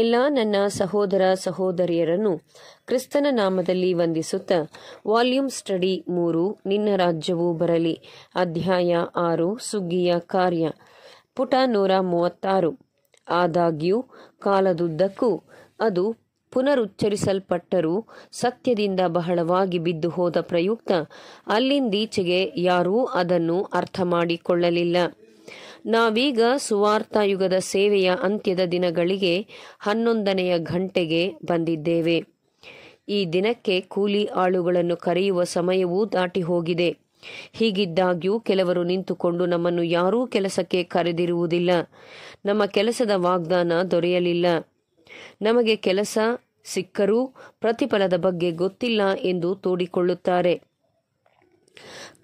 ಎಲ್ಲ ನನ್ನ ಸಹೋದರ ಸಹೋದರಿಯರನ್ನು ಕ್ರಿಸ್ತನ ನಾಮದಲ್ಲಿ ವಂದಿಸುತ್ತ ವಾಲ್ಯೂಮ್ ಸ್ಟಡಿ ಮೂರು ನಿನ್ನ ರಾಜ್ಯವು ಬರಲಿ ಅಧ್ಯಾಯ ಆರು ಸುಗ್ಗಿಯ ಕಾರ್ಯ ಪುಟ ನೂರ ಮೂವತ್ತಾರು ಆದಾಗ್ಯೂ ಕಾಲದುದ್ದಕ್ಕೂ ಅದು ಪುನರುಚ್ಚರಿಸಲ್ಪಟ್ಟರೂ ಸತ್ಯದಿಂದ ಬಹಳವಾಗಿ ಬಿದ್ದು ಹೋದ ಪ್ರಯುಕ್ತ ಅಲ್ಲಿಂದೀಚೆಗೆ ಯಾರೂ ಅದನ್ನು ಅರ್ಥ ಮಾಡಿಕೊಳ್ಳಲಿಲ್ಲ ನಾವೀಗ ಸುವಾರ್ಥ ಯುಗದ ಸೇವೆಯ ಅಂತ್ಯದ ದಿನಗಳಿಗೆ ಹನ್ನೊಂದನೆಯ ಘಂಟೆಗೆ ಬಂದಿದ್ದೇವೆ ಈ ದಿನಕ್ಕೆ ಕೂಲಿ ಆಳುಗಳನ್ನು ಕರೆಯುವ ಸಮಯವೂ ದಾಟಿ ಹೋಗಿದೆ ಹೀಗಿದ್ದಾಗ್ಯೂ ಕೆಲವರು ನಿಂತುಕೊಂಡು ನಮ್ಮನ್ನು ಯಾರೂ ಕೆಲಸಕ್ಕೆ ಕರೆದಿರುವುದಿಲ್ಲ ನಮ್ಮ ಕೆಲಸದ ವಾಗ್ದಾನ ದೊರೆಯಲಿಲ್ಲ ನಮಗೆ ಕೆಲಸ ಸಿಕ್ಕರೂ ಪ್ರತಿಫಲದ ಬಗ್ಗೆ ಗೊತ್ತಿಲ್ಲ ಎಂದು ತೋಡಿಕೊಳ್ಳುತ್ತಾರೆ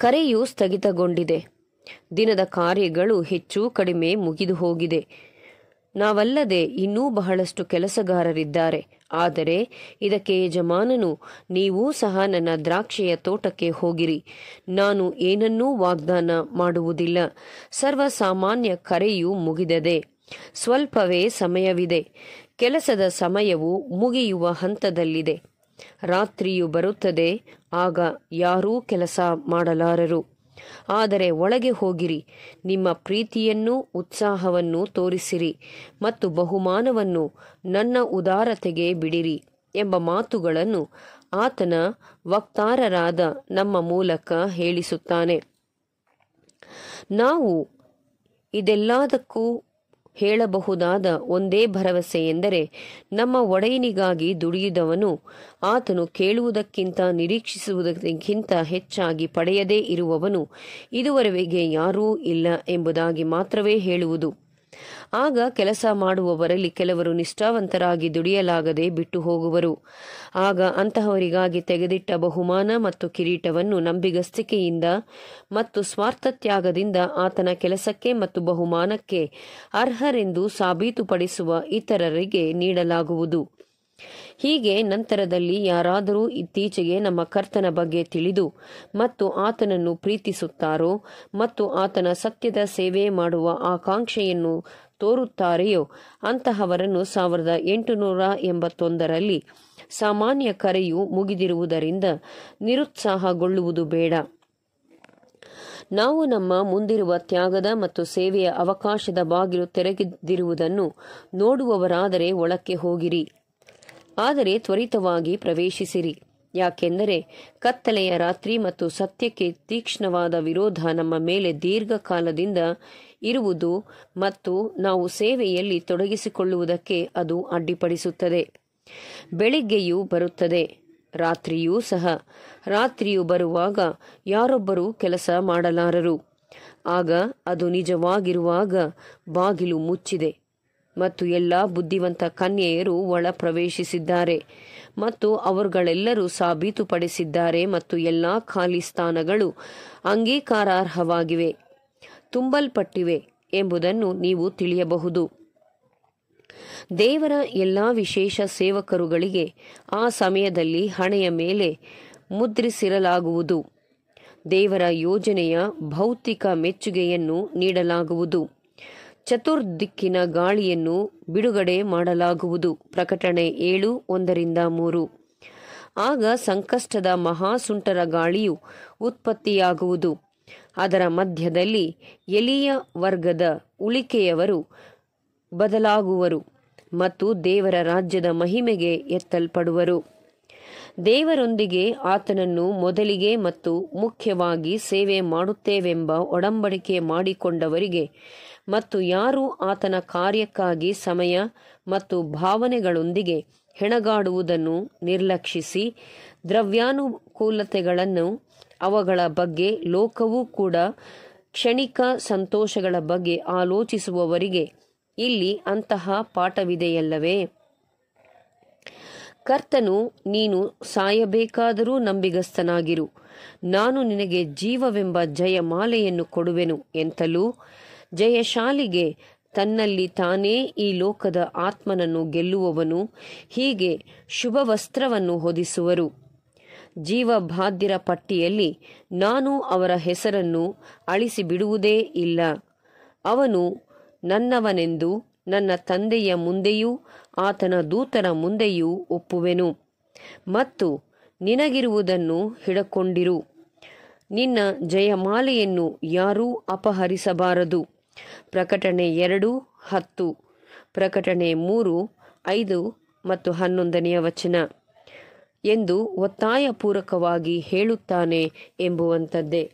ಕರೆಯು ಸ್ಥಗಿತಗೊಂಡಿದೆ ದಿನದ ಕಾರ್ಯಗಳು ಹೆಚ್ಚು ಕಡಿಮೆ ಮುಗಿದು ಹೋಗಿದೆ ನಾವಲ್ಲದೆ ಇನ್ನೂ ಬಹಳಷ್ಟು ಕೆಲಸಗಾರರಿದ್ದಾರೆ ಆದರೆ ಇದಕ್ಕೆ ಯಜಮಾನನು ನೀವೂ ಸಹ ನನ್ನ ದ್ರಾಕ್ಷಿಯ ತೋಟಕ್ಕೆ ಹೋಗಿರಿ ನಾನು ಏನನ್ನೂ ವಾಗ್ದಾನ ಮಾಡುವುದಿಲ್ಲ ಸರ್ವಸಾಮಾನ್ಯ ಕರೆಯೂ ಮುಗಿದದೆ ಸ್ವಲ್ಪವೇ ಸಮಯವಿದೆ ಕೆಲಸದ ಸಮಯವು ಮುಗಿಯುವ ಹಂತದಲ್ಲಿದೆ ರಾತ್ರಿಯು ಬರುತ್ತದೆ ಆಗ ಯಾರೂ ಕೆಲಸ ಮಾಡಲಾರರು ಆದರೆ ಒಳಗೆ ಹೋಗಿರಿ ನಿಮ್ಮ ಪ್ರೀತಿಯನ್ನು ಉತ್ಸಾಹವನ್ನು ತೋರಿಸಿರಿ ಮತ್ತು ಬಹುಮಾನವನ್ನು ನನ್ನ ಉದಾರತೆಗೆ ಬಿಡಿರಿ ಎಂಬ ಮಾತುಗಳನ್ನು ಆತನ ವಕ್ತಾರರಾದ ನಮ್ಮ ಮೂಲಕ ಹೇಳಿಸುತ್ತಾನೆ ನಾವು ಇದೆಲ್ಲದಕ್ಕೂ ಹೇಳಬಹುದಾದ ಒಂದೇ ಭರವಸೆ ಎಂದರೆ ನಮ್ಮ ಒಡೆಯನಿಗಾಗಿ ದುಡಿಯುವವನು ಆತನು ಕೇಳುವುದಕ್ಕಿಂತ ನಿರೀಕ್ಷಿಸುವುದಕ್ಕಿಂತ ಹೆಚ್ಚಾಗಿ ಪಡೆಯದೇ ಇರುವವನು ಇದುವರೆಗೆ ಯಾರೂ ಇಲ್ಲ ಎಂಬುದಾಗಿ ಮಾತ್ರವೇ ಹೇಳುವುದು ಆಗ ಕೆಲಸ ಮಾಡುವವರಲ್ಲಿ ಕೆಲವರು ನಿಷ್ಠಾವಂತರಾಗಿ ದುಡಿಯಲಾಗದೆ ಬಿಟ್ಟು ಹೋಗುವರು ಆಗ ಅಂತಹವರಿಗಾಗಿ ತೆಗೆದಿಟ್ಟ ಬಹುಮಾನ ಮತ್ತು ಕಿರೀಟವನ್ನು ನಂಬಿಗಸ್ತಿಕೆಯಿಂದ ಮತ್ತು ಸ್ವಾರ್ಥತ್ಯಾಗದಿಂದ ಆತನ ಕೆಲಸಕ್ಕೆ ಮತ್ತು ಬಹುಮಾನಕ್ಕೆ ಅರ್ಹರೆಂದು ಸಾಬೀತುಪಡಿಸುವ ಇತರರಿಗೆ ನೀಡಲಾಗುವುದು ಹೀಗೆ ನಂತರದಲ್ಲಿ ಯಾರಾದರೂ ಇತ್ತೀಚೆಗೆ ನಮ್ಮ ಕರ್ತನ ಬಗ್ಗೆ ತಿಳಿದು ಮತ್ತು ಆತನನ್ನು ಪ್ರೀತಿಸುತ್ತಾರೋ ಮತ್ತು ಆತನ ಸತ್ಯದ ಸೇವೆ ಮಾಡುವ ಆಕಾಂಕ್ಷೆಯನ್ನು ತೋರುತ್ತಾರೆಯೋ ಅಂತಹವರನ್ನು ಸಾವಿರದ ಎಂಟುನೂರ ಎಂಬತ್ತೊಂದರಲ್ಲಿ ಸಾಮಾನ್ಯ ಕರೆಯು ಮುಗಿದಿರುವುದರಿಂದ ನಿರುತ್ಸಾಹಗೊಳ್ಳುವುದು ಬೇಡ ನಾವು ನಮ್ಮ ಮುಂದಿರುವ ತ್ಯಾಗದ ಮತ್ತು ಸೇವೆಯ ಅವಕಾಶದ ಬಾಗಿಲು ತೆರೆದಿರುವುದನ್ನು ನೋಡುವವರಾದರೆ ಒಳಕ್ಕೆ ಹೋಗಿರಿ ಆದರೆ ತ್ವರಿತವಾಗಿ ಪ್ರವೇಶಿಸಿರಿ ಯಾಕೆಂದರೆ ಕತ್ತಲೆಯ ರಾತ್ರಿ ಮತ್ತು ಸತ್ಯಕ್ಕೆ ತೀಕ್ಷ್ಣವಾದ ವಿರೋಧ ನಮ್ಮ ಮೇಲೆ ದೀರ್ಘಕಾಲದಿಂದ ಇರುವುದು ಮತ್ತು ನಾವು ಸೇವೆಯಲ್ಲಿ ತೊಡಗಿಸಿಕೊಳ್ಳುವುದಕ್ಕೆ ಅದು ಅಡ್ಡಿಪಡಿಸುತ್ತದೆ ಬೆಳಿಗ್ಗೆಯೂ ಬರುತ್ತದೆ ರಾತ್ರಿಯೂ ಸಹ ರಾತ್ರಿಯು ಬರುವಾಗ ಯಾರೊಬ್ಬರೂ ಕೆಲಸ ಮಾಡಲಾರರು ಆಗ ಅದು ನಿಜವಾಗಿರುವಾಗ ಬಾಗಿಲು ಮುಚ್ಚಿದೆ ಮತ್ತು ಎಲ್ಲಾ ಬುದ್ಧಿವಂತ ಕನ್ಯೆಯರು ಒಳ ಪ್ರವೇಶಿಸಿದ್ದಾರೆ ಮತ್ತು ಅವರುಗಳೆಲ್ಲರೂ ಸಾಬೀತುಪಡಿಸಿದ್ದಾರೆ ಮತ್ತು ಎಲ್ಲ ಖಾಲಿ ಸ್ಥಾನಗಳು ಅಂಗೀಕಾರಾರ್ಹವಾಗಿವೆ ತುಂಬಲ್ಪಟ್ಟಿವೆ ಎಂಬುದನ್ನು ನೀವು ತಿಳಿಯಬಹುದು ದೇವರ ಎಲ್ಲ ವಿಶೇಷ ಸೇವಕರುಗಳಿಗೆ ಆ ಸಮಯದಲ್ಲಿ ಹಣೆಯ ಮೇಲೆ ಮುದ್ರಿಸಿರಲಾಗುವುದು ದೇವರ ಯೋಜನೆಯ ಭೌತಿಕ ಮೆಚ್ಚುಗೆಯನ್ನು ನೀಡಲಾಗುವುದು ಚತುರ್ದಿಕ್ಕಿನ ಗಾಳಿಯನ್ನು ಬಿಡುಗಡೆ ಮಾಡಲಾಗುವುದು ಪ್ರಕಟಣೆ ಏಳು ಒಂದರಿಂದ ಮೂರು ಆಗ ಸಂಕಷ್ಟದ ಮಹಾಸುಂಟರ ಗಾಳಿಯು ಉತ್ಪತ್ತಿಯಾಗುವುದು ಅದರ ಮಧ್ಯದಲ್ಲಿ ಎಲಿಯ ವರ್ಗದ ಉಳಿಕೆಯವರು ಬದಲಾಗುವರು ಮತ್ತು ದೇವರ ರಾಜ್ಯದ ಮಹಿಮೆಗೆ ಎತ್ತಲ್ಪಡುವರು ದೇವರೊಂದಿಗೆ ಆತನನ್ನು ಮೊದಲಿಗೆ ಮತ್ತು ಮುಖ್ಯವಾಗಿ ಸೇವೆ ಮಾಡುತ್ತೇವೆಂಬ ಒಡಂಬಡಿಕೆ ಮಾಡಿಕೊಂಡವರಿಗೆ ಮತ್ತು ಯಾರು ಆತನ ಕಾರ್ಯಕ್ಕಾಗಿ ಸಮಯ ಮತ್ತು ಭಾವನೆಗಳೊಂದಿಗೆ ಹೆಣಗಾಡುವುದನ್ನು ನಿರ್ಲಕ್ಷಿಸಿ ದ್ರವ್ಯಾನುಕೂಲತೆಗಳನ್ನು ಅವುಗಳ ಬಗ್ಗೆ ಲೋಕವೂ ಕೂಡ ಕ್ಷಣಿಕ ಸಂತೋಷಗಳ ಬಗ್ಗೆ ಆಲೋಚಿಸುವವರಿಗೆ ಇಲ್ಲಿ ಅಂತಹ ಪಾಠವಿದೆಯಲ್ಲವೇ ಕರ್ತನು ನೀನು ಸಾಯಬೇಕಾದರೂ ನಂಬಿಗಸ್ತನಾಗಿರು ನಾನು ನಿನಗೆ ಜೀವವೆಂಬ ಜಯಮಾಲೆಯನ್ನು ಕೊಡುವೆನು ಎಂತಲೂ ಜಯಶಾಲಿಗೆ ತನ್ನಲ್ಲಿ ತಾನೇ ಈ ಲೋಕದ ಆತ್ಮನನ್ನು ಗೆಲ್ಲುವವನು ಹೀಗೆ ಶುಭ ವಸ್ತ್ರವನ್ನು ಹೊದಿಸುವರು ಜೀವಭಾದ್ಯರ ಪಟ್ಟಿಯಲ್ಲಿ ನಾನು ಅವರ ಹೆಸರನ್ನು ಅಳಿಸಿ ಬಿಡುವುದೇ ಇಲ್ಲ ಅವನು ನನ್ನವನೆಂದು ನನ್ನ ತಂದೆಯ ಮುಂದೆಯೂ ಆತನ ದೂತರ ಮುಂದೆಯೂ ಒಪ್ಪುವೆನು ಮತ್ತು ನಿನಗಿರುವುದನ್ನು ಹಿಡಕೊಂಡಿರು ನಿನ್ನ ಜಯಮಾಲೆಯನ್ನು ಯಾರೂ ಅಪಹರಿಸಬಾರದು ಪ್ರಕಟಣೆ ಎರಡು ಹತ್ತು ಪ್ರಕಟಣೆ ಮೂರು ಐದು ಮತ್ತು ಹನ್ನೊಂದನೆಯ ವಚನ ಎಂದು ಒತ್ತಾಯಪೂರ್ವಕವಾಗಿ ಹೇಳುತ್ತಾನೆ ಎಂಬುವಂಥದ್ದೇ